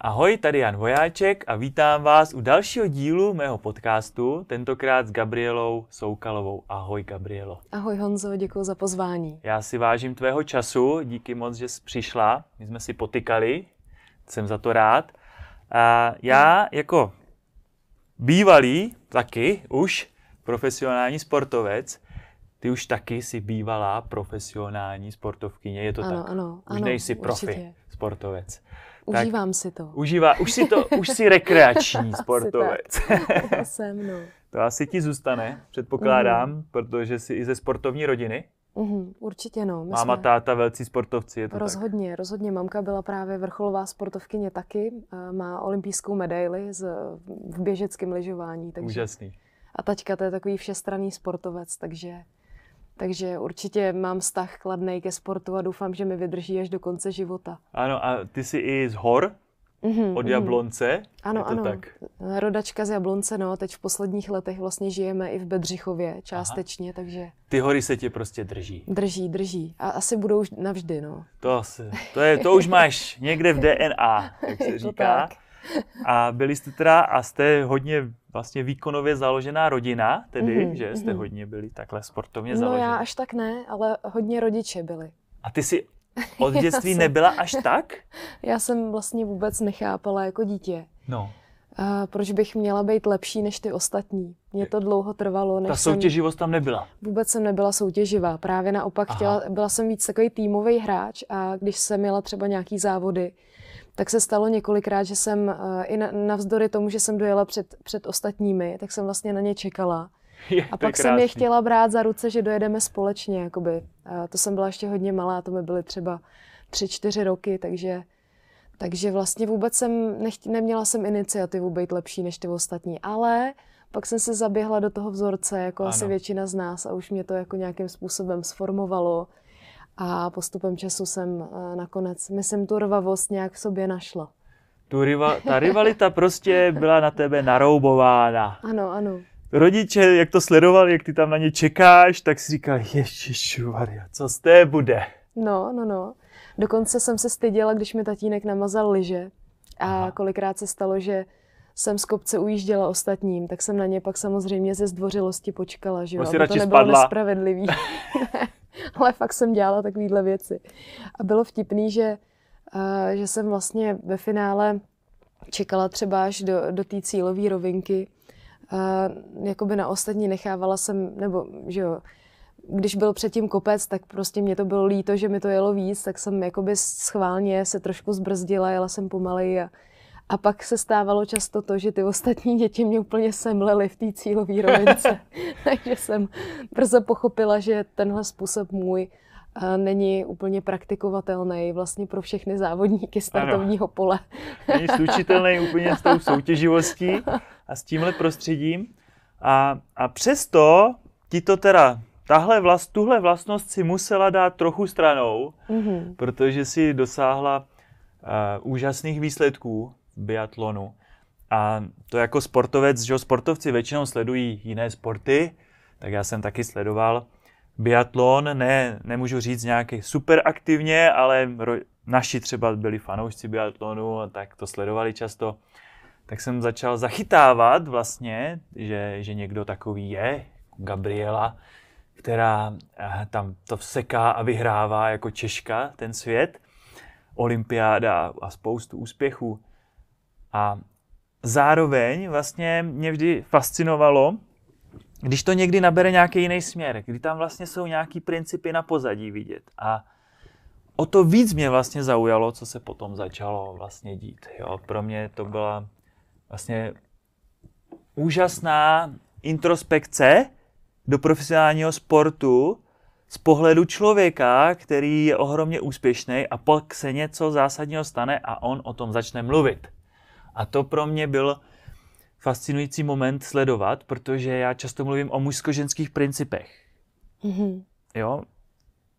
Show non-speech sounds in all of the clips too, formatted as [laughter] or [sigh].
Ahoj, tady Jan Vojáček a vítám vás u dalšího dílu mého podcastu, tentokrát s Gabrielou Soukalovou. Ahoj Gabrielo. Ahoj Honzo, děkuji za pozvání. Já si vážím tvého času, díky moc, že jsi přišla. My jsme si potykali, jsem za to rád. A já jako bývalý, taky už profesionální sportovec, ty už taky si bývalá profesionální sportovkyně, je to ano, tak? Ano, už ano, nejsi profi určitě. sportovec. Užívám si to. Užívá, už si to, už si rekreační [laughs] sportovec. Jsem, [laughs] no. To asi ti zůstane, předpokládám, mm. protože jsi i ze sportovní rodiny. Mm, určitě no. My Máma, jsme... táta, velcí sportovci, je to Rozhodně, tak? rozhodně. Mamka byla právě vrcholová sportovkyně taky. Má olympijskou medaili z, v běžeckém lyžování. Takže... Úžasný. A taťka to je takový všestranný sportovec, takže takže určitě mám vztah kladný ke sportu a doufám, že mi vydrží až do konce života. Ano, a ty jsi i z hor? Mm-hmm, od mhm. Jablonce? Mm. Ano, ano. Tak? Rodačka z Jablonce, no. Teď v posledních letech vlastně žijeme i v Bedřichově částečně, Aha. takže... Ty hory se tě prostě drží. Drží, drží. A asi budou navždy, no. To, asi, to, je, to už máš někde v DNA, jak se [laughs] říká. to tak. A byli jste teda, a jste hodně vlastně výkonově založená rodina, tedy, mm-hmm, že jste mhm. hodně byli takhle sportovně založená. No já až tak ne, ale hodně rodiče byli. A ty si [laughs] od dětství jsem, nebyla až tak? [laughs] já jsem vlastně vůbec nechápala jako dítě. No. Uh, proč bych měla být lepší než ty ostatní? Mně to dlouho trvalo. Než Ta soutěživost jsem, tam nebyla? Vůbec jsem nebyla soutěživá. Právě naopak, chtěla, byla jsem víc takový týmový hráč a když jsem měla třeba nějaký závody, tak se stalo několikrát, že jsem eh, i navzdory tomu, že jsem dojela před, před ostatními, tak jsem vlastně na ně čekala. [laughs] Je, a pak jsem je chtěla brát za ruce, že dojedeme společně. Jakoby. A eh, to jsem byla ještě hodně malá, to mi byly třeba tři, čtyři roky, takže, takže vlastně vůbec jsem nechtě, neměla jsem iniciativu být lepší než ty ostatní. Ale pak jsem se zaběhla do toho vzorce, jako ano. asi většina z nás, a už mě to jako nějakým způsobem sformovalo. A postupem času jsem eh, nakonec, myslím, tu rvavost nějak v sobě našla. Tu riva, ta rivalita prostě byla na tebe naroubována. Ano, ano. Rodiče, jak to sledovali, jak ty tam na ně čekáš, tak si říkal, ježišu Maria, co z té bude? No, no, no. Dokonce jsem se styděla, když mi tatínek namazal liže. A Aha. kolikrát se stalo, že jsem z kopce ujížděla ostatním, tak jsem na ně pak samozřejmě ze zdvořilosti počkala, že jo, to nebylo spadla. nespravedlivý. [laughs] [laughs] ale fakt jsem dělala takovéhle věci. A bylo vtipný, že, uh, že jsem vlastně ve finále čekala třeba až do, do té cílové rovinky. Uh, jakoby na ostatní nechávala jsem, nebo že jo, když byl předtím kopec, tak prostě mě to bylo líto, že mi to jelo víc, tak jsem jakoby schválně se trošku zbrzdila, jela jsem pomalej a, a pak se stávalo často to, že ty ostatní děti mě úplně semlely v té cílové rovince. [laughs] Takže jsem brzo pochopila, že tenhle způsob můj eh, není úplně praktikovatelný vlastně pro všechny závodníky startovního ano. pole. Není slučitelný úplně s tou soutěživostí a s tímhle prostředím. A, a přesto ti to teda, tahle vlast, tuhle vlastnost si musela dát trochu stranou, mm-hmm. protože si dosáhla uh, úžasných výsledků biatlonu. A to jako sportovec, že sportovci většinou sledují jiné sporty, tak já jsem taky sledoval biatlon, ne, nemůžu říct nějaký super aktivně, ale ro, naši třeba byli fanoušci biatlonu, tak to sledovali často. Tak jsem začal zachytávat vlastně, že, že někdo takový je, Gabriela, která eh, tam to vseká a vyhrává jako Češka ten svět, olympiáda a spoustu úspěchů. A zároveň vlastně mě vždy fascinovalo, když to někdy nabere nějaký jiný směr, kdy tam vlastně jsou nějaký principy na pozadí vidět. A o to víc mě vlastně zaujalo, co se potom začalo vlastně dít. Jo. Pro mě to byla vlastně úžasná introspekce do profesionálního sportu z pohledu člověka, který je ohromně úspěšný a pak se něco zásadního stane a on o tom začne mluvit. A to pro mě byl fascinující moment sledovat, protože já často mluvím o mužsko-ženských principech. Mm-hmm. Jo?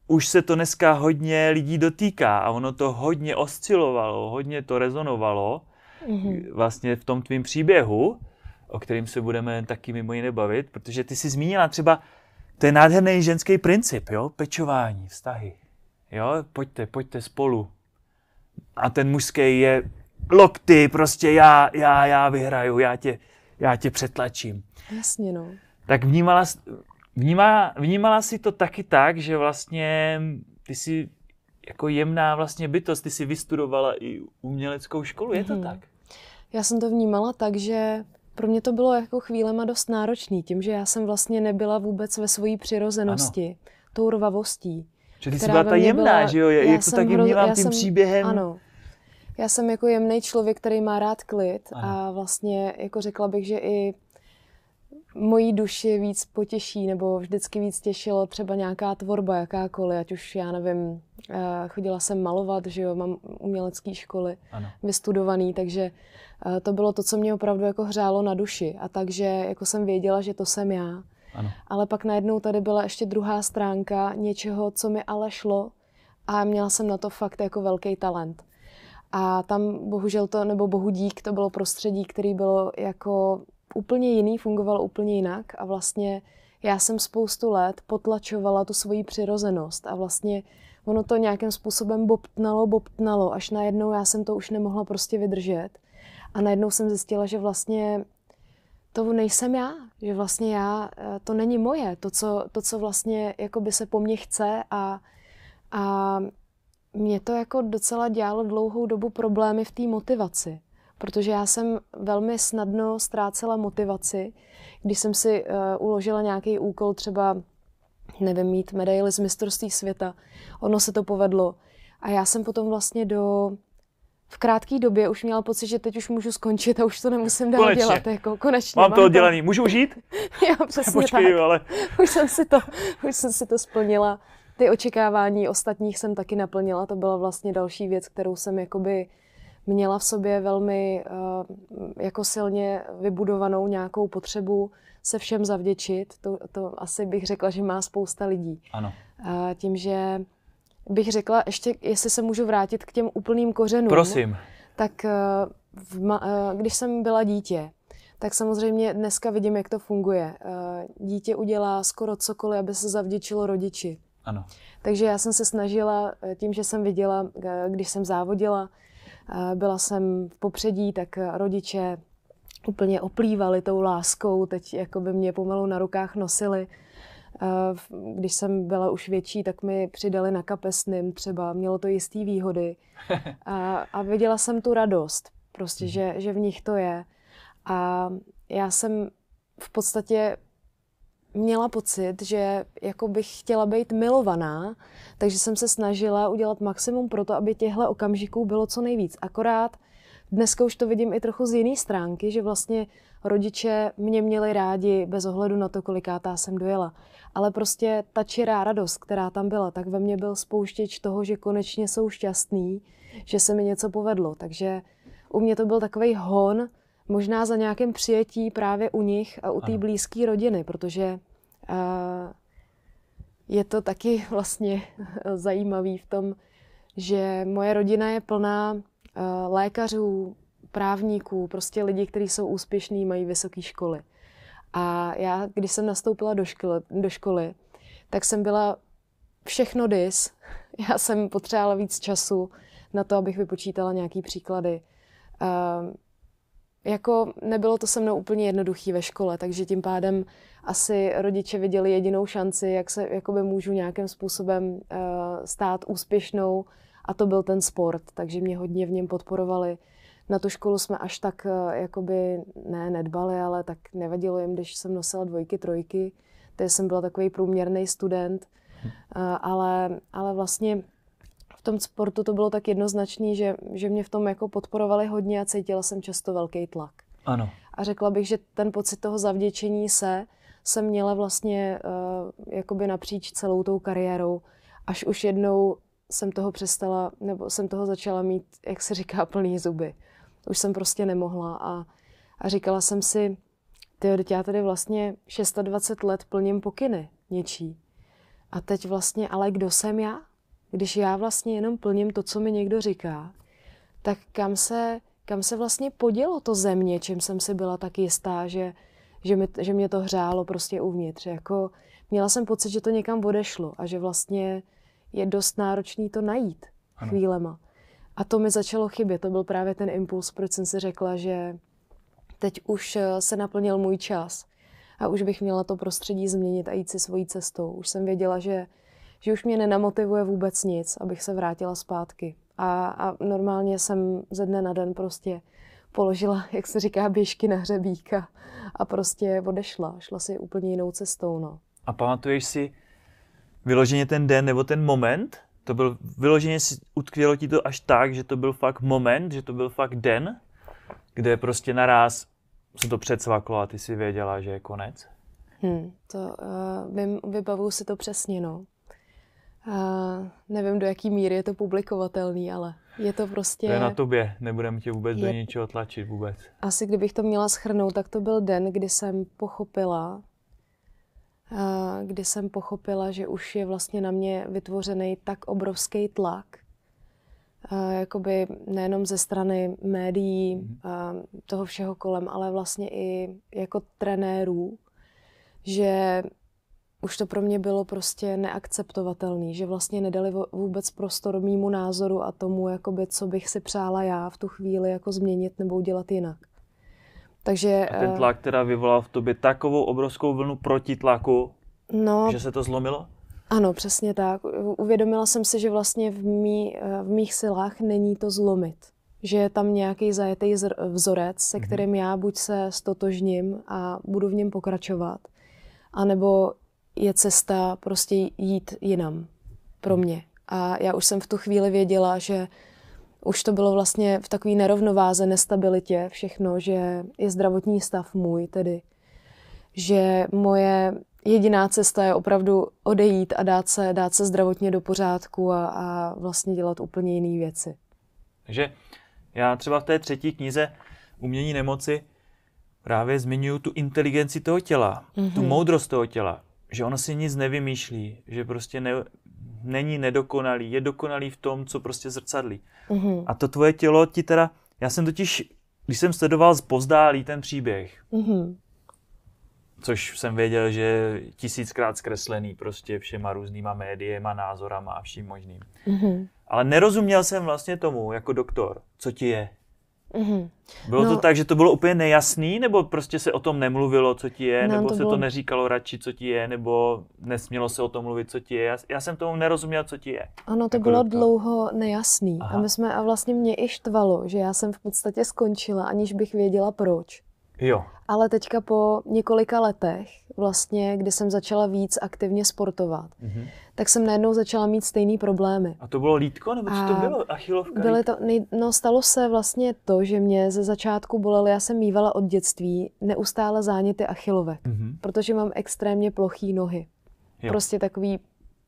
Už se to dneska hodně lidí dotýká a ono to hodně oscilovalo, hodně to rezonovalo mm-hmm. vlastně v tom tvým příběhu, o kterým se budeme taky mimo jiné bavit, protože ty jsi zmínila třeba, to je nádherný ženský princip, jo, pečování, vztahy, jo, pojďte, pojďte spolu. A ten mužský je lokty, prostě já, já, já vyhraju, já tě, já tě přetlačím. Jasně, no. Tak vnímala, vnímá, vnímala si to taky tak, že vlastně ty jsi jako jemná vlastně bytost, ty jsi vystudovala i uměleckou školu, je to mm-hmm. tak? Já jsem to vnímala tak, že pro mě to bylo jako chvílema dost náročný, tím, že já jsem vlastně nebyla vůbec ve svojí přirozenosti, ano. tou rvavostí. Že ty jsi byla ta jemná, byla, že jo? Jak jsem tak hro... tím jsem, příběhem? Ano, já jsem jako jemný člověk, který má rád klid ano. a vlastně jako řekla bych, že i mojí duši víc potěší nebo vždycky víc těšilo třeba nějaká tvorba jakákoliv, ať už já nevím, eh, chodila jsem malovat, že jo, mám umělecké školy ano. vystudovaný, takže eh, to bylo to, co mě opravdu jako hřálo na duši a takže jako jsem věděla, že to jsem já. Ano. Ale pak najednou tady byla ještě druhá stránka něčeho, co mi ale šlo a měla jsem na to fakt jako velký talent. A tam bohužel to, nebo bohu dík, to bylo prostředí, které bylo jako úplně jiný, fungovalo úplně jinak a vlastně já jsem spoustu let potlačovala tu svoji přirozenost a vlastně ono to nějakým způsobem bobtnalo, bobtnalo, až najednou já jsem to už nemohla prostě vydržet a najednou jsem zjistila, že vlastně to nejsem já, že vlastně já, eh, to není moje, to, co, to, co vlastně jakoby se po mně chce a, a mě to jako docela dělalo dlouhou dobu problémy v té motivaci, protože já jsem velmi snadno ztrácela motivaci, když jsem si uh, uložila nějaký úkol, třeba nevím, mít medaily z mistrovství světa. Ono se to povedlo. A já jsem potom vlastně do v krátké době už měla pocit, že teď už můžu skončit a už to nemusím dál konečně. dělat. Jako, konečně. Mám to oddělený. Můžu žít? [laughs] Já přesně Počkej, tak. ale... Už jsem, si to, už jsem si to splnila ty očekávání ostatních jsem taky naplnila. To byla vlastně další věc, kterou jsem jakoby měla v sobě velmi uh, jako silně vybudovanou nějakou potřebu se všem zavděčit. To, to asi bych řekla, že má spousta lidí. Ano. Uh, tím, že bych řekla, ještě jestli se můžu vrátit k těm úplným kořenům. Prosím. Tak uh, v, uh, když jsem byla dítě, tak samozřejmě dneska vidím, jak to funguje. Dítě udělá skoro cokoliv, aby se zavděčilo rodiči. Ano. Takže já jsem se snažila eh, tím, že jsem viděla, eh, když jsem závodila, eh, byla jsem v popředí, tak rodiče úplně oplývali tou láskou, teď jako by mě pomalu na rukách nosili. Když jsem byla už větší, tak mi přidali na kapesným třeba, mělo to jistý výhody. A, a viděla jsem tu radost, prostě, mhm. že, že v nich to je. A já jsem v podstatě měla pocit, že jako bych chtěla být milovaná, takže jsem se snažila udělat maximum pro to, aby těchto okamžiků bylo co nejvíc. Akorát dneska už to vidím i trochu z jiné stránky, že vlastně rodiče mě měli rádi bez ohledu na to, kolikátá jsem dojela. Ale prostě ta čirá radost, která tam byla, tak ve mně byl spouštěč toho, že konečně jsou šťastný, že se mi něco povedlo. Takže u mě to byl takový hon, možná za nějakým přijetí právě u nich a u té blízké rodiny, protože je to taky [laughs] vlastně zajímavý v tom, že moje rodina je plná eh, lékařů, právníků, prostě lidí, kteří jsou úspěšní, mají vysoké školy. A já, když jsem nastoupila do školy, do školy tak jsem byla všechno dis. [laughs] Já jsem potřebovala víc času na to, abych vypočítala nějaký příklady. Ehm, jako nebylo to se mnou úplně jednoduchý ve škole, takže tím pádem asi rodiče viděli jedinou šanci, jak se jakoby můžu nějakým způsobem uh, stát úspěšnou a to byl ten sport, takže mě hodně v něm podporovali. Na tu školu jsme až tak uh, jakoby, ne, nedbali, ale tak nevadilo jim, když jsem nosila dvojky, trojky, to jsem byla takový průměrný student, uh, ale, ale vlastně v tom sportu to bylo tak jednoznačný, že, že mě v tom jako podporovali hodně a cítila jsem často velký tlak. Ano. A řekla bych, že ten pocit toho zavděčení se jsem měla vlastně uh, jakoby napříč celou tou kariérou, až už jednou jsem toho přestala, nebo jsem toho začala mít, jak se říká, plný zuby. Už jsem prostě nemohla a, a říkala jsem si, ty já tady vlastně 26 let plním pokyny něčí. A teď vlastně, ale kdo jsem já? když já vlastně jenom plním to, co mi někdo říká, tak kam se, kam se vlastně podělo to země, čím jsem si byla tak jistá, že, že, mi, že mě to hřálo prostě uvnitř. Jako, měla jsem pocit, že to někam odešlo a že vlastně je dost náročný to najít ano. chvílema. A to mi začalo chybět. To byl právě ten impuls, proč jsem si řekla, že teď už eh, se naplnil můj čas a už bych měla to prostředí změnit a jít si svojí cestou. Už jsem věděla, že že už mě nenamotivuje vůbec nic, abych se vrátila zpátky. A, a normálně jsem ze dne na den prostě položila, [laughs] jak se říká, běžky na hřebíka a prostě odešla. Šla si úplně jinou cestou, no. A pamatuješ si vyloženě ten den nebo ten moment? To byl vyloženě, si utkvělo ti to až tak, že to byl fakt moment, že to byl fakt den, kde prostě naraz se to předsvaklo a ty si věděla, že je konec? Hmm, to uh, vybavuju si to přesně, no. A nevím, do jaký míry je to publikovatelný, ale je to prostě... To je na tobě, nebudeme tě vůbec je... do něčeho tlačit vůbec. Asi kdybych to měla schrnout, tak to byl den, kdy jsem pochopila, kdy jsem pochopila, že už je vlastně na mě vytvořený tak obrovský tlak, jakoby nejenom ze strany médií, mhm. toho všeho kolem, ale vlastně i jako trenérů, že už to pro mě bylo prostě neakceptovatelné, že vlastně nedali vůbec prostor mýmu názoru a tomu, jakoby, co bych si přála já v tu chvíli jako změnit nebo udělat jinak. Takže, a ten eh, tlak teda vyvolal v tobě takovou obrovskou vlnu protitlaku, no, že se to zlomilo? Ano, přesně tak. Uvědomila jsem si, že vlastně v, mý, eh, v mých silách není to zlomit. Že je tam nějaký zajetý vzorec, se mhm. kterým já buď se stotožním a budu v něm pokračovat, anebo je cesta prostě jít jinam pro mě. A já už jsem v tu chvíli věděla, že už to bylo vlastně v takové nerovnováze, nestabilitě všechno, že je zdravotní stav můj tedy. Že moje jediná cesta je opravdu odejít a dát se, dát se zdravotně do pořádku a, a vlastně dělat úplně jiné věci. Takže já třeba v té třetí knize Umění nemoci právě zmiňuju tu inteligenci toho těla, mm-hmm. tu mhm. moudrost toho těla že ono si nic nevymýšlí, že prostě ne, není nedokonalý, je dokonalý v tom, co prostě zrcadlí. Mm-hmm. A to tvoje tělo ti teda, já jsem totiž, když jsem sledoval zpozdálý ten příběh, mm-hmm. což jsem věděl, že tisíckrát zkreslený prostě všema různýma médiema, názorama a vším možným. Mm-hmm. Ale nerozuměl jsem vlastně tomu, jako doktor, co ti je. Mm-hmm. Bylo no, to tak, že to bylo úplně nejasný, nebo prostě se o tom nemluvilo, co ti je, nebo to se bylo... to neříkalo radši, co ti je, nebo nesmělo se o tom mluvit, co ti je. Já, já jsem tomu nerozuměla, co ti je. Ano, to jako bylo to... dlouho nejasný. Aha. A my jsme a vlastně mě i štvalo, že já jsem v podstatě skončila, aniž bych věděla proč. Jo. Ale teďka po několika letech, vlastně, kdy jsem začala víc aktivně sportovat, mm-hmm. tak jsem najednou začala mít stejné problémy. A to bylo lítko, nebo co to bylo? Achilovka? Byly to, nej, no, stalo se vlastně to, že mě ze začátku bolelo, já jsem mývala od dětství neustále záněty achilovek, mm-hmm. protože mám extrémně ploché nohy. Jo. Prostě takový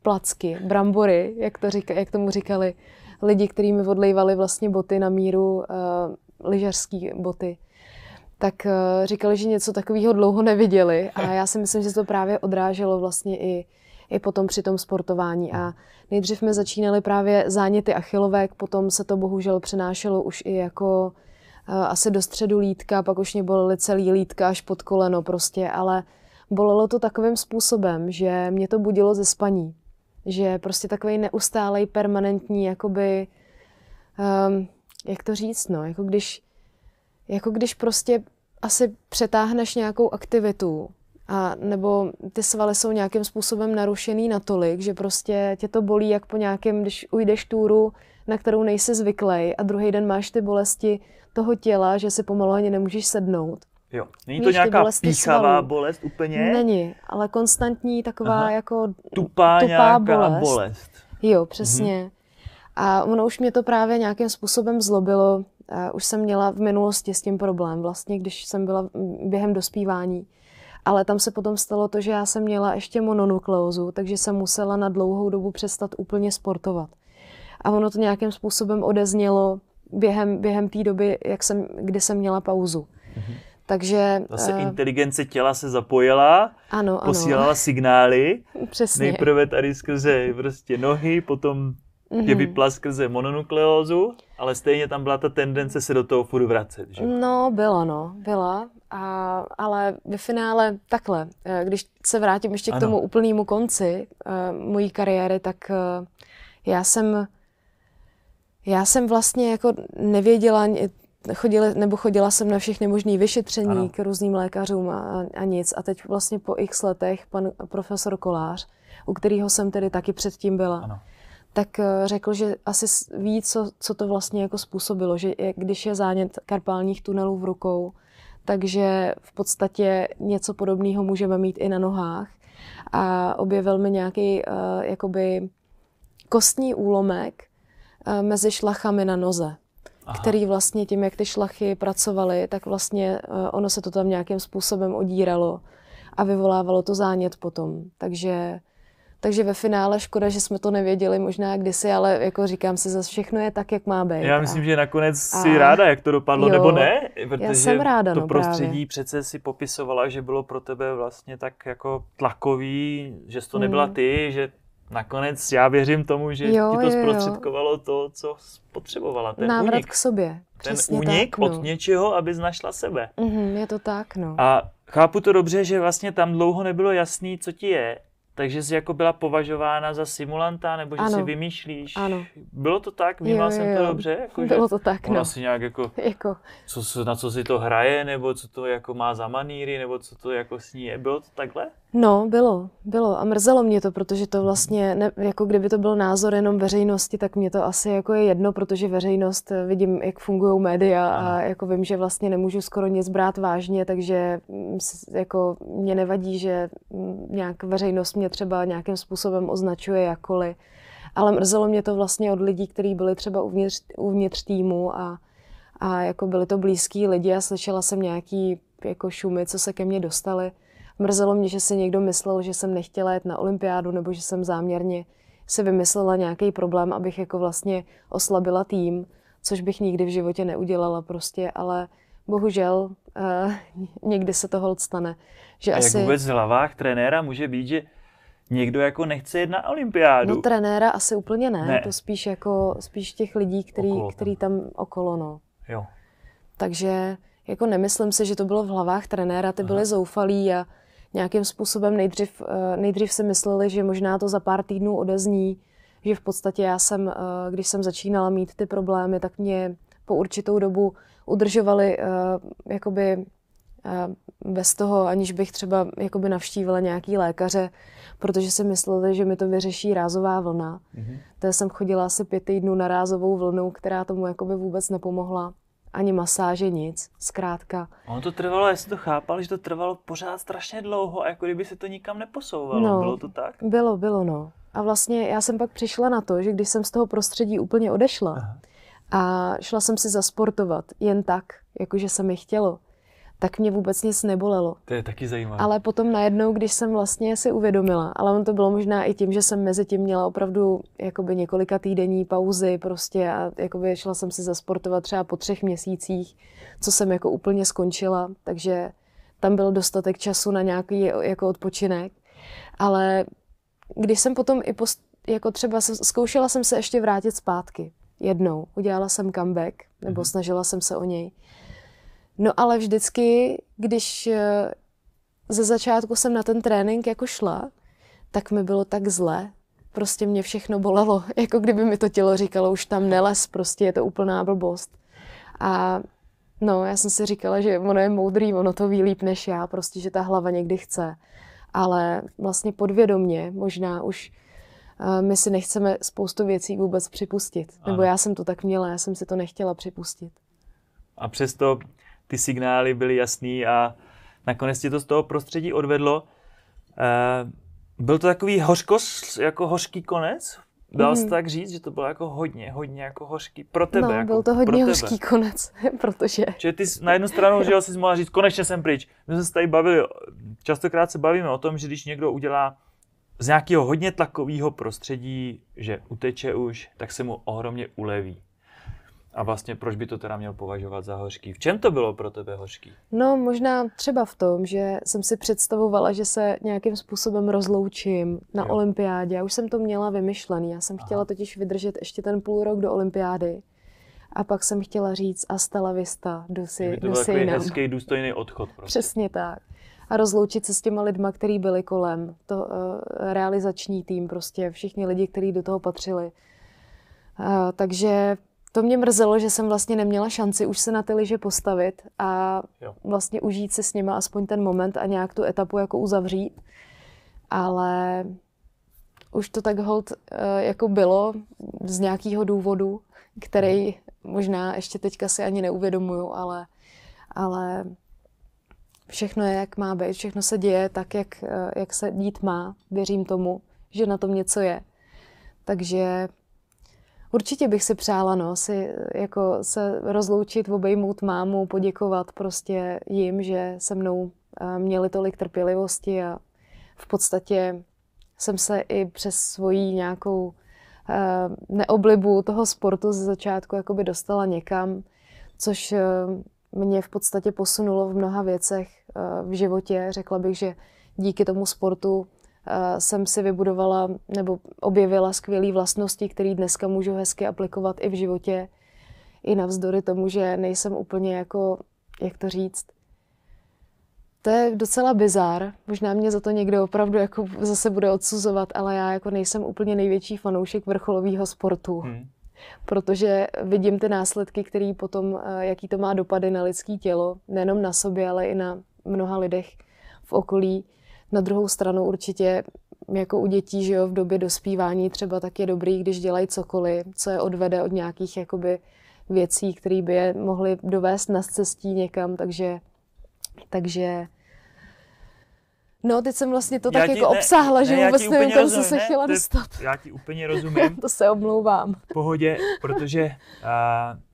placky, brambory, jak, to říka, jak tomu říkali lidi, kteří mi odlejvali vlastně boty na míru, uh, eh, lyžařské boty tak eh, říkali, že něco takového dlouho neviděli a [laughs] já si myslím, že to právě odráželo vlastně i, i potom při tom sportování a hmm. nejdřív jsme začínali právě záněty achilovek, potom se to bohužel přenášelo už i jako eh, asi do středu lítka, pak už mě bolely celý lítka až pod koleno prostě, ale bolelo to takovým způsobem, že mě to budilo ze spaní. Že prostě takový neustálej, permanentní, jakoby, um, jak to říct, no, jako když jako když prostě asi přetáhneš nějakou aktivitu, a nebo ty svaly jsou nějakým způsobem narušený natolik, že prostě tě to bolí, jak po nějakém, když ujdeš túru, na kterou nejsi zvyklý a druhý den máš ty bolesti toho těla, že si pomalu ani nemůžeš sednout. Jo, není to Míš nějaká píchavá svalů. bolest úplně? Není, ale konstantní taková Aha. jako tupá, tupá nějaká bolest. bolest. Jo, přesně. Mhm. A ono už mě to právě nějakým způsobem zlobilo. Už jsem měla v minulosti s tím problém, vlastně, když jsem byla během dospívání. Ale tam se potom stalo to, že já jsem měla ještě mononukleózu, takže jsem musela na dlouhou dobu přestat úplně sportovat. A ono to nějakým způsobem odeznělo během, během té doby, jak jsem, kdy jsem měla pauzu. Mhm. Takže... Zase uh, inteligence těla se zapojila, ano, posílala ano. signály. [laughs] Přesně. Nejprve tady skrze prostě nohy, potom mm-hmm. je mhm. vypla skrze mononukleózu, ale stejně tam byla ta tendence se do toho furt vracet, že? No, byla, no, byla. A, ale ve finále takhle, eh, když se vrátím ještě ano. k tomu úplnému konci uh, mojí kariéry, tak uh, já jsem já jsem vlastně jako nevěděla, chodila, nebo chodila jsem na všechny možné vyšetření ano. k různým lékařům a, a nic. A teď vlastně po x letech pan profesor Kolář, u kterého jsem tedy taky předtím byla, ano tak eh, řekl, že asi ví, co, co to vlastně jako způsobilo, že když je zánět karpálních tunelů v rukou, takže v podstatě něco podobného můžeme mít i na nohách. A objevil mi nějaký uh, jakoby kostní úlomek uh, mezi šlachami na noze. Aha. který vlastně tím, jak ty šlachy pracovaly, tak vlastně uh, ono se to tam nějakým způsobem odíralo a vyvolávalo to zánět potom. Takže takže ve finále škoda, že jsme to nevěděli možná kdysi, ale jako říkám si, zase všechno je tak, jak má být. Já myslím, a... že nakonec a... si ráda, jak to dopadlo, jo, nebo ne? Protože já jsem ráda, to no, prostředí právě. přece si popisovala, že bylo pro tebe vlastně tak jako tlakový, že to nebyla hmm. ty, hmm. že nakonec já věřím tomu, že jo, ti to zprostředkovalo jo, to, co potřebovala. Ten Návrat unik. k sobě. Přesně ten únik tak, no. od něčeho, aby našla sebe. Mm-hmm, je to tak, no. A chápu to dobře, že vlastně tam dlouho nebylo jasný, co ti je takže jsi jako byla považována za simulanta, nebo že ano. si vymýšlíš. Ano. Bylo to tak? Vnímal jsem to dobře? Jako, Bylo to tak, no. si nějak jako, [laughs] jako. Co, na co si to hraje, nebo co to jako má za maníry, nebo co to jako s ní je. Bylo to takhle? No, bylo, bylo. A mrzelo mě to, protože to vlastně, ne, jako kdyby to byl názor jenom veřejnosti, tak mě to asi jako je jedno, protože veřejnost, eh, vidím, jak fungují média a jako vím, že vlastně nemůžu skoro nic brát vážně, takže mm, jako mě nevadí, že mm, nějak veřejnost mě třeba nějakým způsobem označuje jakkoliv. Ale mrzelo mě to vlastně od lidí, kteří byli třeba uvnitř, uvnitř týmu a, a jako byli to blízký lidi a slyšela jsem nějaký jako šumy, co se ke mně dostaly Mrzelo mě, že si někdo myslel, že jsem nechtěla jet na olympiádu nebo že jsem záměrně si vymyslela nějaký problém, abych jako vlastně oslabila tým, což bych nikdy v životě neudělala prostě, ale bohužel uh, někdy se toho stane. Že A asi... jak vůbec v hlavách trenéra může být, že někdo jako nechce jít na olympiádu? No trenéra asi úplně ne, ne. to spíš jako spíš těch lidí, který, okolo. který tam okolo, no. Jo. Takže jako nemyslím si, že to bylo v hlavách trenéra, ty Aha. byly zoufalí a nějakým způsobem nejdřív, eh, nejdřív si mysleli, že možná to za pár týdnů odezní, že v podstatě já jsem, eh, když jsem začínala mít ty problémy, tak mě po určitou dobu udržovali eh, jakoby bez toho, aniž bych třeba jakoby navštívila nějaký lékaře, protože si mysleli, že mi to vyřeší rázová vlna. Mm-hmm. To jsem chodila asi pět týdnů na rázovou vlnu, která tomu jakoby vůbec nepomohla ani masáže, nic. Zkrátka. Ono to trvalo, já jsem to chápal, že to trvalo pořád strašně dlouho, a jako kdyby se to nikam neposouvalo. No, bylo to tak? Bylo, bylo, no. A vlastně já jsem pak přišla na to, že když jsem z toho prostředí úplně odešla Aha. a šla jsem si zasportovat jen tak, jakože se mi chtělo, tak mě vůbec nic nebolelo. To je taky zajímavé. Ale potom najednou, když jsem vlastně si uvědomila, ale on to bylo možná i tím, že jsem mezi tím měla opravdu jakoby několika týdenní pauzy prostě a jakoby šla jsem si zasportovat třeba po třech měsících, co jsem jako úplně skončila, takže tam byl dostatek času na nějaký jako odpočinek. Ale když jsem potom i post, jako třeba zkoušela jsem se ještě vrátit zpátky jednou. Udělala jsem comeback, nebo mm-hmm. snažila jsem se o něj. No ale vždycky, když eh, ze začátku jsem na ten trénink jako šla, tak mi bylo tak zle. Prostě mě všechno bolelo, [laughs] jako kdyby mi to tělo říkalo, už tam neles, prostě je to úplná blbost. A no, já jsem si říkala, že ono je moudrý, ono to ví líp než já, prostě, že ta hlava někdy chce. Ale vlastně podvědomně možná už eh, my si nechceme spoustu věcí vůbec připustit. Ano. Nebo já jsem to tak měla, já jsem si to nechtěla připustit. A přesto ty signály byly jasný a nakonec tě to z toho prostředí odvedlo. Uh, byl to takový hořkos, jako hořký konec? Dá se mm. tak říct, že to bylo jako hodně, hodně jako hořký pro tebe. No, jako byl to hodně hořký konec, [laughs] protože... Čiže ty na jednu stranu, že jsi mohla říct, konečně jsem pryč. My jsme se tady bavili, častokrát se bavíme o tom, že když někdo udělá z nějakého hodně tlakového prostředí, že uteče už, tak se mu ohromně uleví. A vlastně proč by to teda měl považovat za hořký? V čem to bylo pro tebe hořký? No možná třeba v tom, že jsem si představovala, že se nějakým způsobem rozloučím na jo. olympiádě. Já už jsem to měla vymyšlený. Já jsem Aha. chtěla totiž vydržet ještě ten půl rok do olympiády. A pak jsem chtěla říct a stala vista, jdu si, to byl si jinam. hezký, důstojný odchod. Prostě. Přesně tak. A rozloučit se s těma lidma, který byli kolem. To uh, realizační tým, prostě všichni lidi, kteří do toho patřili. Uh, takže to mě mrzelo, že jsem vlastně neměla šanci už se na ty liže postavit a jo. vlastně užít si s nima aspoň ten moment a nějak tu etapu jako uzavřít. Ale už to tak hold eh, jako bylo z nějakého důvodu, který možná ještě teďka si ani neuvědomuju, ale, ale všechno je, jak má být, všechno se děje tak, jak, eh, jak se dít má. Věřím tomu, že na tom něco je. Takže Určitě bych si přála no, si jako se rozloučit, obejmout mámu, poděkovat prostě jim, že se mnou eh, měli tolik trpělivosti a v podstatě jsem se i přes svoji nějakou eh, neoblibu toho sportu ze začátku jakoby dostala někam, což eh, mě v podstatě posunulo v mnoha věcech v životě. Řekla bych, že díky tomu sportu Eh, jsem si vybudovala nebo objevila skvělé vlastnosti, které dneska můžu hezky aplikovat i v životě, i navzdory tomu, že nejsem úplně jako, jak to říct, to je docela bizár. Možná mě za to někdo opravdu jako zase bude odsuzovat, ale já jako nejsem úplně největší fanoušek vrcholového sportu. Hmm. Protože vidím ty následky, který potom, eh, jaký to má dopady na lidské tělo, nejenom na sobě, ale i na mnoha lidech v okolí. Na druhou stranu určitě jako u dětí, že jo, v době dospívání třeba tak je dobrý, když dělají cokoliv, co je odvede od nějakých jakoby věcí, které by je mohly dovést na cestí někam, takže, takže No, teď jsem vlastně to já tak ti, jako ne, obsáhla, ne, že ne, vůbec vlastně nevím, kam jsem se chtěla dostat. Já ti úplně rozumím. [laughs] to se omlouvám. V pohodě, protože uh,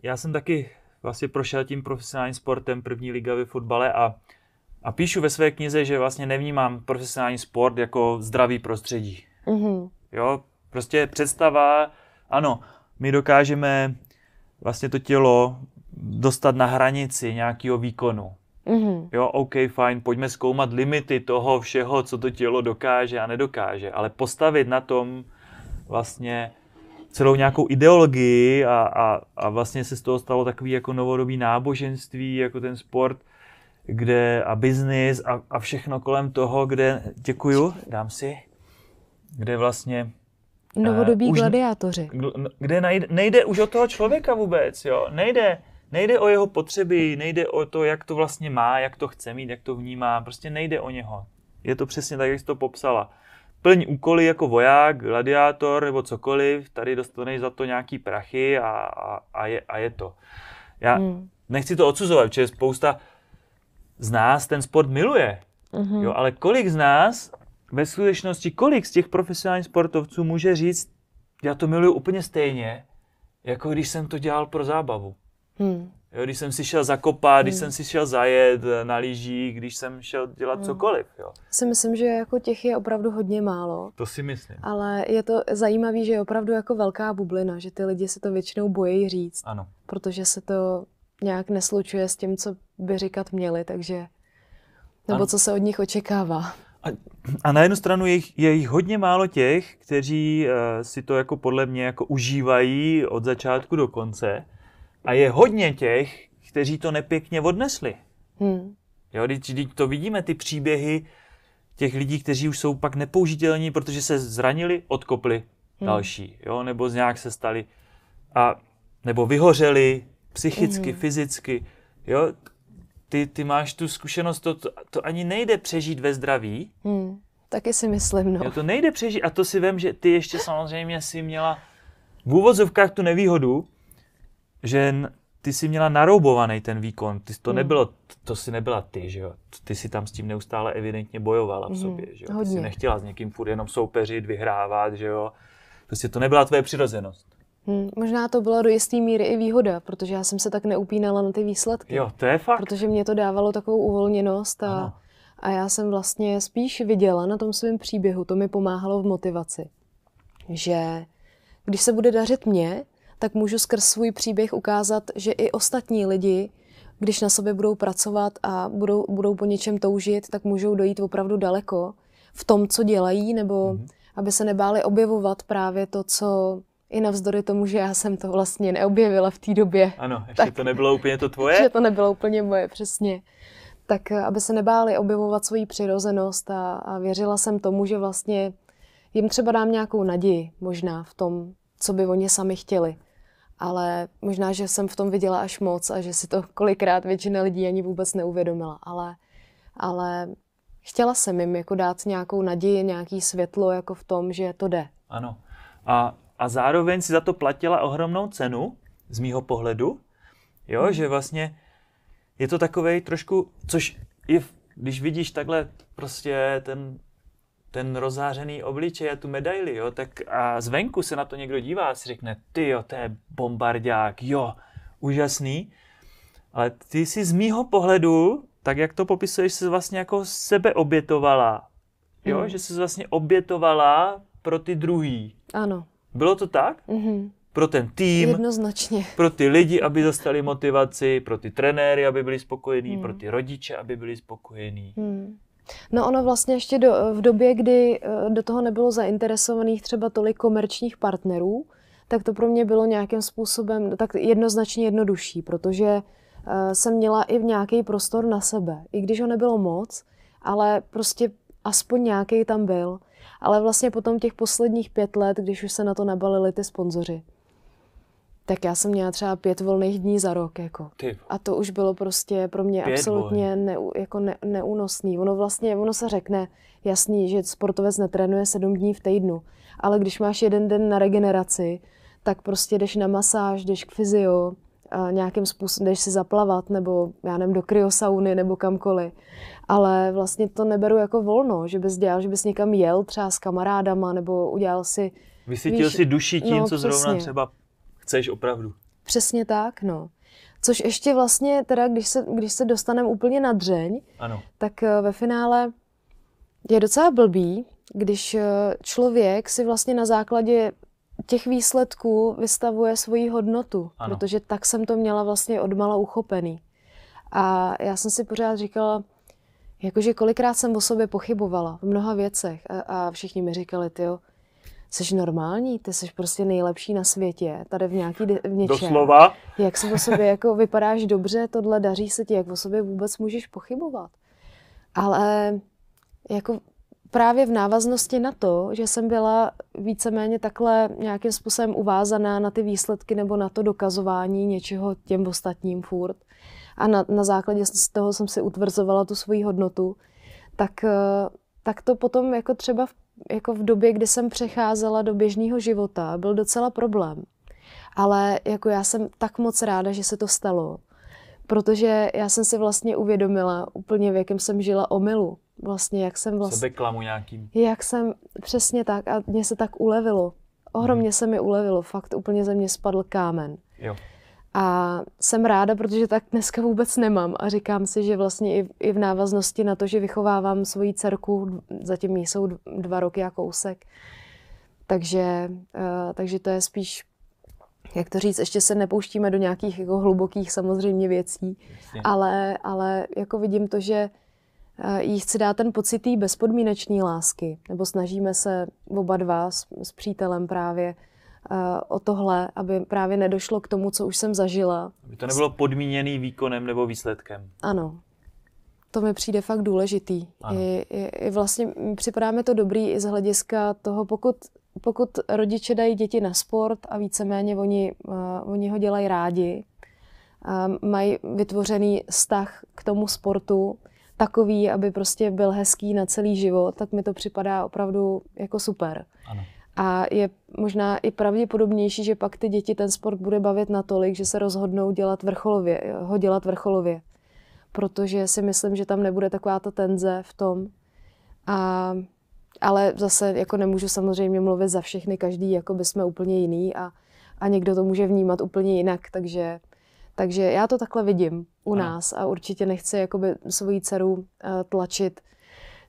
já jsem taky vlastně prošel tím profesionálním sportem první liga ve fotbale a a píšu ve své knize, že vlastně nevnímám profesionální sport jako zdravý prostředí. Mm-hmm. Jo, prostě představa, ano, my dokážeme vlastně to tělo dostat na hranici nějakého výkonu. Mm-hmm. Jo, OK, fajn, pojďme zkoumat limity toho všeho, co to tělo dokáže a nedokáže, ale postavit na tom vlastně celou nějakou ideologii a, a, a vlastně se z toho stalo takový jako novodobý náboženství, jako ten sport, kde a biznis a, a všechno kolem toho, kde, děkuju, dám si, kde vlastně eh, Novodobí uh, gladiátoři. Kde najde, nejde už o toho člověka vůbec, jo? Nejde, nejde o jeho potřeby, nejde o to, jak to vlastně má, jak to chce mít, jak to vnímá, prostě nejde o něho. Je to přesně tak, jak jsi to popsala. Plní úkoly jako voják, gladiátor nebo cokoliv, tady dostaneš za to nějaký prachy a, a, a, je, a je to. Já hmm. nechci to odsuzovat, protože je spousta z nás ten sport miluje. Mm-hmm. Jo, ale kolik z nás, ve skutečnosti, kolik z těch profesionálních sportovců může říct, já to miluju úplně stejně, jako když jsem to dělal pro zábavu. Hmm. Jo, když jsem si šel zakopat, když hmm. jsem si šel zajet na lyžích, když jsem šel dělat hmm. cokoliv. Jo. Si myslím, že jako těch je opravdu hodně málo. To si myslím. Ale je to zajímavé, že je opravdu jako velká bublina, že ty lidi se to většinou bojí říct. Ano. Protože se to nějak neslučuje s tím, co by říkat měli, takže nebo ano. co se od nich očekává. A, a na jednu stranu je jich, je jich hodně málo těch, kteří uh, si to jako podle mě jako užívají od začátku do konce a je hodně těch, kteří to nepěkně odnesli. Hmm. Jo, když, když to vidíme, ty příběhy těch lidí, kteří už jsou pak nepoužitelní, protože se zranili, odkopli hmm. další, jo, nebo z nějak se stali a nebo vyhořeli, psychicky, mm fyzicky, jo, ty, ty máš tu zkušenost, to, to, to ani nejde přežít ve zdraví. Mm, taky si myslím, no. Jo, to nejde přežít a to si vím, že ty ještě samozřejmě si měla v úvozovkách tu nevýhodu, že ty si měla naroubovaný ten výkon, ty, to, mm. nebylo, to si nebyla ty, že jo? Ty si tam s tím neustále evidentně bojovala v hmm, sobě, že jo? Ty Hodně. si nechtěla s někým furt jenom soupeřit, vyhrávat, že jo? Prostě to nebyla tvoje přirozenost. Hmm, možná to byla do jisté míry i výhoda, protože já jsem se tak neupínala na ty výsledky. Jo, to je fakt. Protože mě to dávalo takovou uvolněnost a, a já jsem vlastně spíš viděla na tom svém příběhu, to mi pomáhalo v motivaci, že když se bude dařit mě, tak můžu skrz svůj příběh ukázat, že i ostatní lidi, když na sobě budou pracovat a budou, budou po něčem toužit, tak můžou dojít opravdu daleko v tom, co dělají, nebo mm-hmm. aby se nebáli objevovat právě to, co i navzdory tomu, že já jsem to vlastně neobjevila v té době. Ano, ještě tak, to nebylo úplně to tvoje. [laughs] Že to nebylo úplně moje, přesně. Tak eh, aby se nebáli objevovat svoji přirozenost a, a věřila jsem tomu, že vlastně jim třeba dám nějakou naději možná v tom, co by oni sami chtěli. Ale možná, že jsem v tom viděla až moc a že si to kolikrát většina lidí ani vůbec neuvědomila. Ale, ale chtěla jsem jim jako dát nějakou naději, nějaký světlo jako v tom, že to jde. Ano. A a zároveň si za to platila ohromnou cenu, z mýho pohledu, jo, hmm. že vlastně je to takový trošku, což je, když vidíš takhle prostě ten, ten rozářený obličej a tu medaili, jo, tak a zvenku se na to někdo dívá a si řekne, ty jo, to je bombardák, jo, úžasný, ale ty si z mýho pohledu, tak jak to popisuješ, se vlastně jako sebe obětovala, jo, hmm. že se vlastně obětovala pro ty druhý. Ano. Bylo to tak? Mm-hmm. Pro ten tým, Jednoznačně. pro ty lidi, aby dostali motivaci, pro ty trenéry, aby byli spokojení, mm. pro ty rodiče, aby byli spokojení. Mm. No ono vlastně ještě do, v době, kdy eh, do toho nebylo zainteresovaných třeba tolik komerčních partnerů, tak to pro mě bylo nějakým způsobem tak jednoznačně jednodušší, protože eh, jsem měla i v nějaký prostor na sebe, i když ho nebylo moc, ale prostě aspoň nějaký tam byl ale vlastně potom těch posledních pět let, když už se na to nabalili ty sponzoři, tak já jsem měla třeba pět volných dní za rok. Jako. A to už bylo prostě pro mě pět absolutně ne, jako ne, neúnosný. Ono vlastně, ono se řekne, jasný, že sportovec netrénuje sedm dní v týdnu, ale když máš jeden den na regeneraci, tak prostě jdeš na masáž, jdeš k fyzio, nějakým způsobem, jdeš si zaplavat nebo já nevím, do kryosauny nebo kamkoliv. Ale vlastně to neberu jako volno, že bys dělal, že bys někam jel třeba s kamarádama nebo udělal si... Vysvětil víš, si duši tím, no, co přesně. zrovna třeba chceš opravdu. Přesně tak, no. Což ještě vlastně, teda když se, když se dostaneme úplně na dřeň, ano. tak eh, ve finále je docela blbý, když eh, člověk si vlastně na základě těch výsledků vystavuje svoji hodnotu, ano. protože tak jsem to měla vlastně odmala uchopený. A já jsem si pořád říkala, jakože kolikrát jsem o sobě pochybovala v mnoha věcech a, a všichni mi říkali, ty jsi normální, ty jsi prostě nejlepší na světě, tady v nějaký de- v něčem. Doslova. Jak se o sobě jako vypadáš dobře, tohle daří se ti, jak o sobě vůbec můžeš pochybovat. Ale jako právě v návaznosti na to, že jsem byla víceméně takhle nějakým způsobem uvázaná na ty výsledky nebo na to dokazování něčeho těm ostatním furt a na, na základě z toho jsem si utvrzovala tu svoji hodnotu, tak, eh, tak to potom jako třeba v, jako v době, kdy jsem přecházela do běžného života, byl docela problém. Ale jako já jsem tak moc ráda, že se to stalo, protože já jsem si vlastně uvědomila úplně, v jakém jsem žila omylu vlastně, jak jsem vlastně... Sebeklamu nějakým. Jak jsem, přesně tak. A mě se tak ulevilo. Ohromně hmm. se mi ulevilo. Fakt úplně ze mě spadl kámen. Jo. A jsem ráda, protože tak dneska vůbec nemám. A říkám si, že vlastně i, i v návaznosti na to, že vychovávám svoji dcerku, zatím jí jsou dva roky a kousek, takže, uh, takže to je spíš, jak to říct, ještě se nepouštíme do nějakých jako hlubokých samozřejmě věcí, ale, ale jako vidím to, že Eh, jí chci dát ten pocit té bezpodmínečné lásky. Nebo snažíme se oba dva s, s přítelem právě eh, o tohle, aby právě nedošlo k tomu, co už jsem zažila. Aby to nebylo podmíněný výkonem nebo výsledkem. Ano. To mi přijde fakt důležitý. I, i, i vlastně připadá mi to dobrý i z hlediska toho, pokud, pokud rodiče dají děti na sport a víceméně oni, uh, oni ho dělají rádi, uh, mají vytvořený vztah k tomu sportu, takový, aby prostě byl hezký na celý život, tak mi to připadá opravdu jako super. Ano. A je možná i pravděpodobnější, že pak ty děti ten sport bude bavit natolik, že se rozhodnou dělat vrcholově, ho dělat vrcholově. Protože si myslím, že tam nebude taková ta tenze v tom. A, ale zase jako nemůžu samozřejmě mluvit za všechny, každý jako by jsme úplně jiný a, a někdo to může vnímat úplně jinak, takže takže já to takhle vidím u ano. nás a určitě nechci jakoby svoji dceru eh, tlačit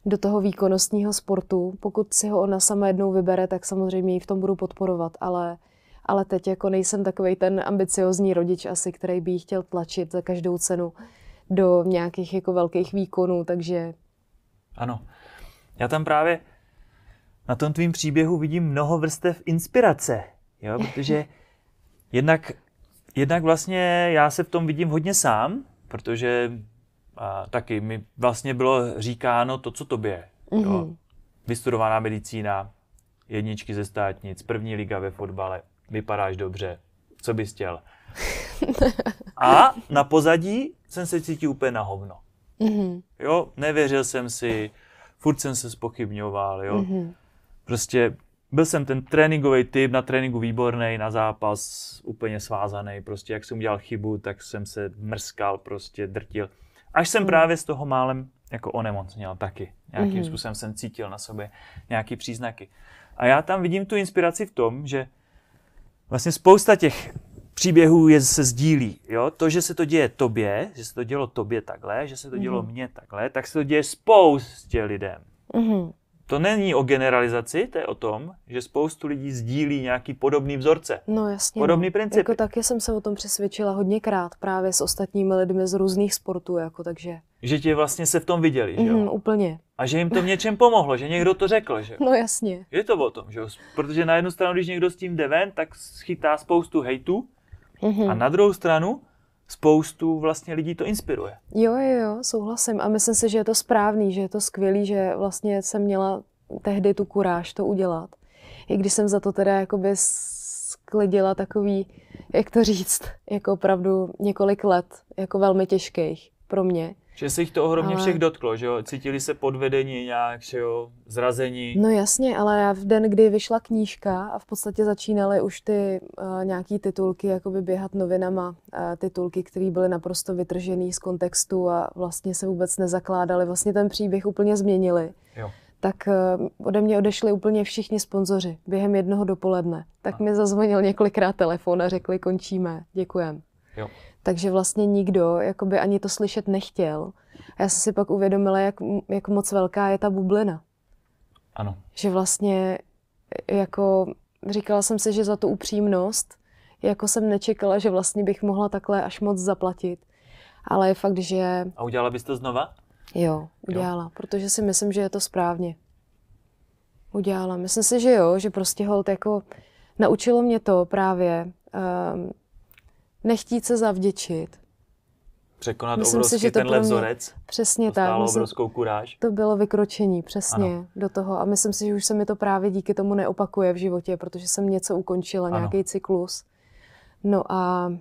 do toho výkonnostního sportu. Pokud si ho ona sama jednou vybere, tak samozřejmě ji v tom budu podporovat, ale, ale teď jako nejsem takový ten ambiciozní rodič asi, který by ji chtěl tlačit za každou cenu do nějakých jako velkých výkonů, takže... Ano. Já tam právě na tom tvým příběhu vidím mnoho vrstev inspirace, jo? protože [laughs] jednak jednak vlastně já se v tom vidím hodně sám, protože a, taky mi vlastně bylo říkáno to, co tobě. Mm-hmm. Jo. Mhm. Vystudovaná medicína, jedničky ze státnic, první liga ve fotbale, vypadáš dobře, co bys chtěl. [laughs] A na pozadí jsem se cítil úplně na hovno. Mm-hmm. Jo, nevěřil jsem si, furt jsem se spochybňoval, jo. Mm-hmm. Prostě byl jsem ten tréninkový typ, na tréninku výborný, na zápas úplně svázaný, prostě jak jsem udělal chybu, tak jsem se mrskal, prostě drtil. Až jsem mm. právě z toho málem jako onemocněl taky. Nějakým mm-hmm. způsobem jsem cítil na sobě nějaký příznaky. A já tam vidím tu inspiraci v tom, že vlastně spousta těch příběhů je, se sdílí. Jo? To, že se to děje tobě, že se to dělo tobě takhle, že se to dělo mm-hmm. mně takhle, tak se to děje spoustě lidem. Mm-hmm to není o generalizaci, to je o tom, že spoustu lidí sdílí nějaký podobný vzorce. No jasně. Podobný no. princip. Jako taky jsem se o tom přesvědčila hodněkrát právě s ostatními lidmi z různých sportů, jako takže. Že ti vlastně se v tom viděli, že jo? Mm, úplně. A že jim to v něčem pomohlo, že někdo to řekl, že jo? No jasně. Je to o tom, že jo? Protože na jednu stranu, když někdo s tím jde ven, tak schytá spoustu hejtu, mm-hmm. a na druhou stranu, spoustu vlastně lidí to inspiruje. Jo, jo, jo, souhlasím. A myslím si, že je to správný, že je to skvělý, že vlastně jsem měla tehdy tu kuráž to udělat. I když jsem za to teda jakoby sklidila takový, jak to říct, jako opravdu několik let, jako velmi těžkých pro mě. Že se jich to ohromně ale... všech dotklo, že jo? Cítili se podvedení nějak, že jo? Zrazení. No jasně, ale já v den, kdy vyšla knížka a v podstatě začínaly už ty uh, nějaký titulky jakoby běhat novinama, uh, titulky, které byly naprosto vytržený z kontextu a vlastně se vůbec nezakládaly, vlastně ten příběh úplně změnili. Jo. Tak uh, ode mě odešli úplně všichni sponzoři během jednoho dopoledne. Tak a. mi zazvonil několikrát telefon a řekli, končíme, děkujem. Jo. Takže vlastně nikdo jakoby ani to slyšet nechtěl. A já jsem si pak uvědomila, jak, jak moc velká je ta bublina. Ano. Že vlastně jako říkala jsem si, že za tu upřímnost jako jsem nečekala, že vlastně bych mohla takhle až moc zaplatit. Ale je fakt, že... A udělala bys to znova? Jo, udělala, jo. protože si myslím, že je to správně. Udělala. Myslím si, že jo, že prostě hold jako... Naučilo mě to právě um, nechtít se zavděčit. Překonat Myslím obrovský si, že to tenhle mě, vzorec. Přesně to tak. Myslím, obrovskou kuráž. To bylo vykročení, přesně, ano. do toho. A myslím si, že už se mi to právě díky tomu neopakuje v životě, protože jsem něco ukončila, ano. nějaký cyklus. No a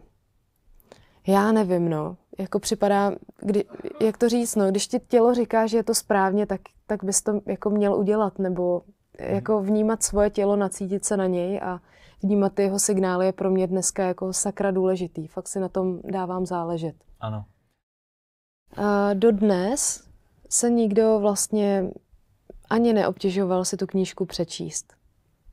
já nevím, no. Jako připadá, kdy, jak to říct, no, když ti tělo říká, že je to správně, tak, tak bys to jako měl udělat, nebo mhm. jako vnímat svoje tělo, nacítit se na něj a vnímat ty jeho signály je pro mě dneska jako sakra důležitý. Fakt si na tom dávám záležet. Ano. A dodnes se nikdo vlastně ani neobtěžoval si tu knížku přečíst.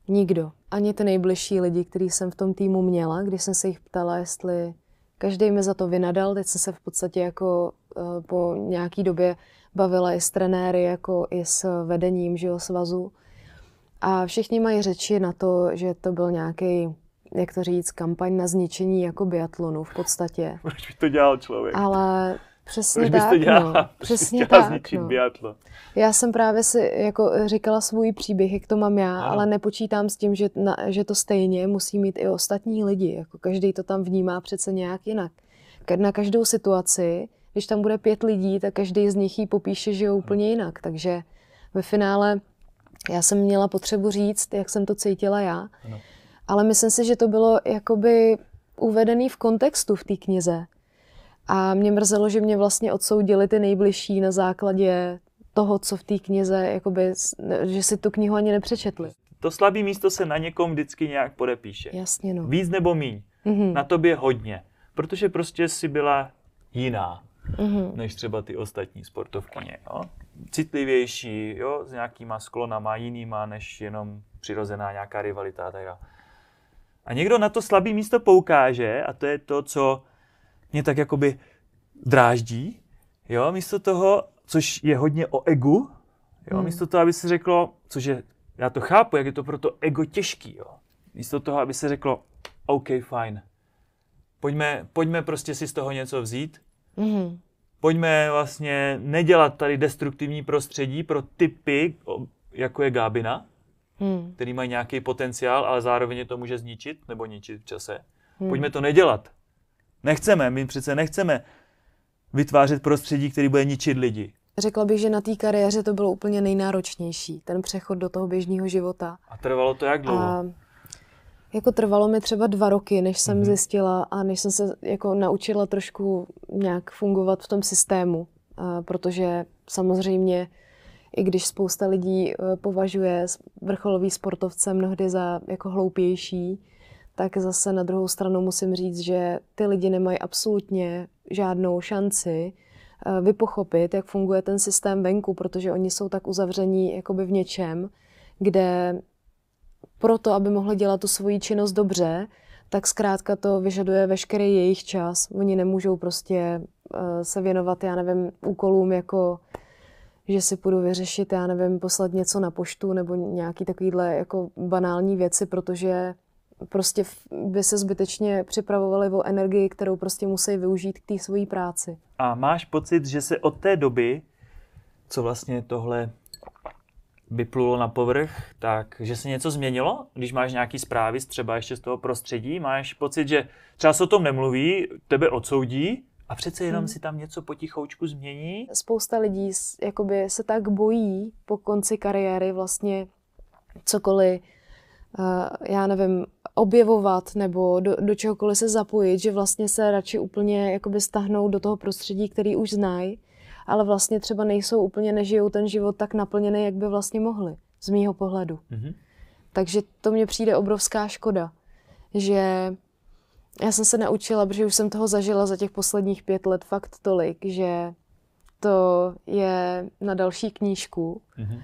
Nikdo. Ani ty nejbližší lidi, který jsem v tom týmu měla, když jsem se jich ptala, jestli každý mi za to vynadal. Teď jsem se v podstatě jako eh, po nějaký době bavila i s trenéry, jako i s vedením že svazu. A všichni mají řeči na to, že to byl nějaký jak to říct, kampaň na zničení jako biatlonu v podstatě. [laughs] Proč by to dělal člověk? Ale Přesně Proč tak, dělala, no. Přesně tak, zničit no. biatlo? Já jsem právě si jako říkala svůj příběh, jak to mám já, ano. ale nepočítám s tím, že, na, že to stejně musí mít i ostatní lidi. Jako každý to tam vnímá přece nějak jinak. Na každou situaci, když tam bude pět lidí, tak každý z nich ji popíše, že je úplně jinak. Takže ve finále já jsem měla potřebu říct, jak jsem to cítila já. Ano. Ale myslím si, že to bylo jakoby uvedený v kontextu v té knize. A mě mrzelo, že mě vlastně odsoudili ty nejbližší na základě toho, co v té knize, jakoby, že si tu knihu ani nepřečetli. To slabé místo se na někom vždycky nějak podepíše. Jasně, no. Víc nebo míň. Mm-hmm. Na tobě hodně. Protože prostě si byla jiná mm-hmm. než třeba ty ostatní sportovkyně citlivější, jo, s nějakýma sklonama jinýma, než jenom přirozená nějaká rivalita a tak dále. A někdo na to slabý místo poukáže a to je to, co mě tak jakoby dráždí, jo, místo toho, což je hodně o egu, jo, hmm. místo toho, aby se řeklo, což je, já to chápu, jak je to pro to ego těžký, jo, místo toho, aby se řeklo, OK, fajn, pojďme, pojďme prostě si z toho něco vzít, hmm. Pojďme vlastně nedělat tady destruktivní prostředí pro typy, jako je Gábina, hmm. který mají nějaký potenciál, ale zároveň to může zničit nebo ničit v čase. Hmm. Pojďme to nedělat. Nechceme, my přece nechceme vytvářet prostředí, který bude ničit lidi. Řekla bych, že na té kariéře to bylo úplně nejnáročnější, ten přechod do toho běžného života. A trvalo to jak dlouho? A jako trvalo mi třeba dva roky, než jsem mm-hmm. zjistila a než jsem se jako naučila trošku nějak fungovat v tom systému, a protože samozřejmě i když spousta lidí e, považuje vrcholový sportovce mnohdy za jako hloupější, tak zase na druhou stranu musím říct, že ty lidi nemají absolutně žádnou šanci e, vypochopit, jak funguje ten systém venku, protože oni jsou tak uzavření jakoby v něčem, kde proto, aby mohli dělat tu svoji činnost dobře, tak zkrátka to vyžaduje veškerý jejich čas. Oni nemůžou prostě eh, se věnovat, já nevím, úkolům jako že si půjdu vyřešit, já nevím, poslat něco na poštu nebo nějaký takovýhle jako banální věci, protože prostě by se zbytečně připravovali o energii, kterou prostě musí využít k té své práci. A máš pocit, že se od té doby, co vlastně tohle vyplulo na povrch, tak že se něco změnilo, když máš nějaký zprávy třeba ještě z toho prostředí, máš pocit, že třeba se o tom nemluví, tebe odsoudí, a přece jenom hmm. si tam něco potichoučku změní. Spousta lidí jakoby, se tak bojí po konci kariéry vlastně cokoliv, eh, já nevím, objevovat nebo do, do čehokoliv se zapojit, že vlastně se radši úplně jakoby stahnou do toho prostředí, který už znají ale vlastně třeba nejsou úplně, nežijou ten život tak naplněný, jak by vlastně mohli, z mýho pohledu. Mm-hmm. Takže to mně přijde obrovská škoda, že já jsem se naučila, protože už jsem toho zažila za těch posledních pět let fakt tolik, že to je na další knížku. Mm-hmm.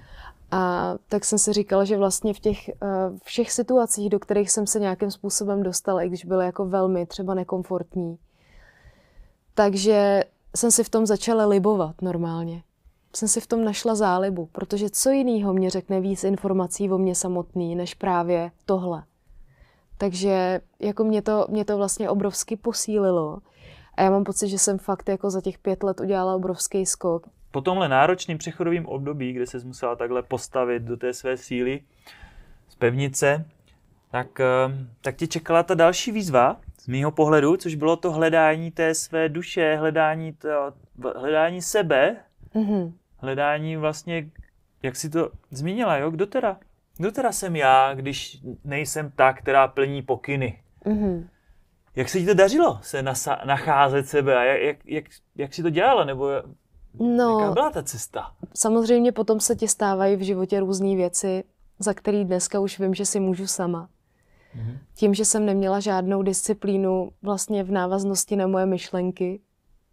A tak jsem si říkala, že vlastně v těch eh, všech situacích, do kterých jsem se nějakým způsobem dostala, i když byly jako velmi třeba nekomfortní, takže jsem si v tom začala libovat normálně. Jsem si v tom našla zálibu, protože co jiného mě řekne víc informací o mě samotný, než právě tohle. Takže jako mě to, mě to vlastně obrovsky posílilo a já mám pocit, že jsem fakt jako za těch pět let udělala obrovský skok. Po tomhle náročném přechodovém období, kde se musela takhle postavit do té své síly z pevnice, tak, eh, tak tě čekala ta další výzva, z mýho pohledu, což bylo to hledání té své duše, hledání, to, hledání sebe, mm-hmm. hledání vlastně, jak si to zmínila, jo, kdo teda, kdo teda jsem já, když nejsem ta, která plní pokyny. Mm-hmm. Jak se ti to dařilo se nasa- nacházet sebe a jak, jak, jak, jak si to dělala, nebo no, jaká byla ta cesta? Samozřejmě potom se ti stávají v životě různé věci, za který dneska už vím, že si můžu sama. Mm-hmm. Tím, že jsem neměla žádnou disciplínu vlastně v návaznosti na moje myšlenky,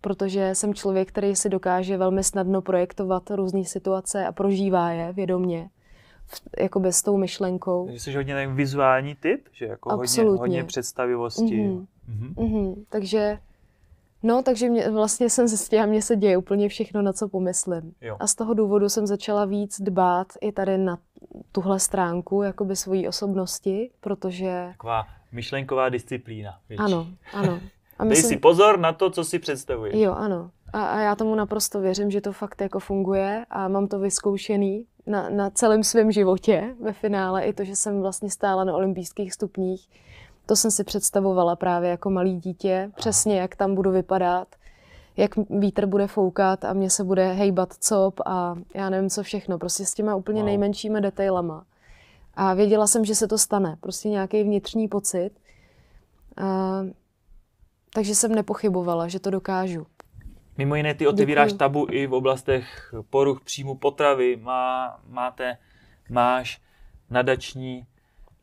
protože jsem člověk, který si dokáže velmi snadno projektovat různé situace a prožívá je vědomě, jakoby s tou myšlenkou. jsi hodně tak vizuální typ, že jako Absolutně. hodně, hodně představivosti. Mm-hmm. Mm-hmm. Mm-hmm. Takže No, takže mě, vlastně jsem zjistila, mně se děje úplně všechno, na co pomyslím. Jo. A z toho důvodu jsem začala víc dbát i tady na tuhle stránku jakoby svojí osobnosti, protože... Taková myšlenková disciplína. Větší. Ano, ano. A [laughs] myslím... Dej si pozor na to, co si představuješ. Jo, ano. A, a já tomu naprosto věřím, že to fakt jako funguje a mám to vyzkoušený na, na celém svém životě ve finále. I to, že jsem vlastně stála na olympijských stupních, to jsem si představovala právě jako malý dítě, přesně jak tam budu vypadat jak vítr bude foukat a mě se bude hejbat cop a já nevím co všechno. Prostě s těma úplně wow. nejmenšími detailama. A věděla jsem, že se to stane. Prostě nějaký vnitřní pocit. A, takže jsem nepochybovala, že to dokážu. Mimo jiné, ty otevíráš Děkuju. tabu i v oblastech poruch příjmu potravy. Má, máte, máš nadační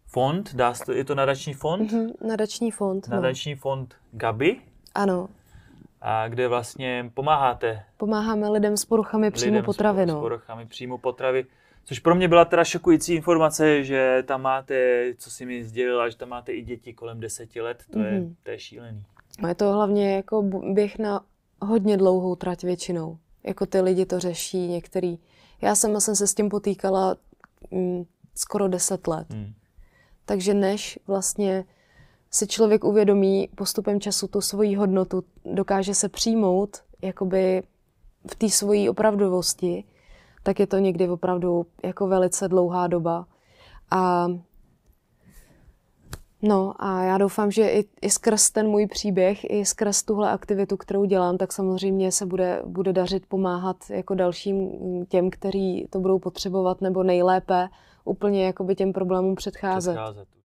fond, dá, je to nadační fond? Mm-hmm, nadační fond. No. Nadační no. fond Gabi? Ano, a kde vlastně pomáháte. Pomáháme lidem s poruchami přímo potravy. S no. poruchami přímo potravy. Což pro mě byla teda šokující informace, že tam máte, co si mi sdělila, že tam máte i děti kolem deseti let, to, mm-hmm. je, mhm. to je šílený. No je to hlavně jako běh na hodně dlouhou trať většinou. Jako ty lidi to řeší některý. Já sama jsem se s tím potýkala mm, skoro deset let. Mm. Takže než vlastně si člověk uvědomí postupem času tu svoji hodnotu, dokáže se přijmout jakoby v té svojí opravdovosti, tak je to někdy opravdu jako velice dlouhá doba. A No a já doufám, že i, i skrz ten můj příběh, i skrz tuhle aktivitu, kterou dělám, tak samozřejmě se bude, bude dařit pomáhat jako dalším těm, kteří to budou potřebovat, nebo nejlépe úplně jakoby těm problémům předcházet. předcházet.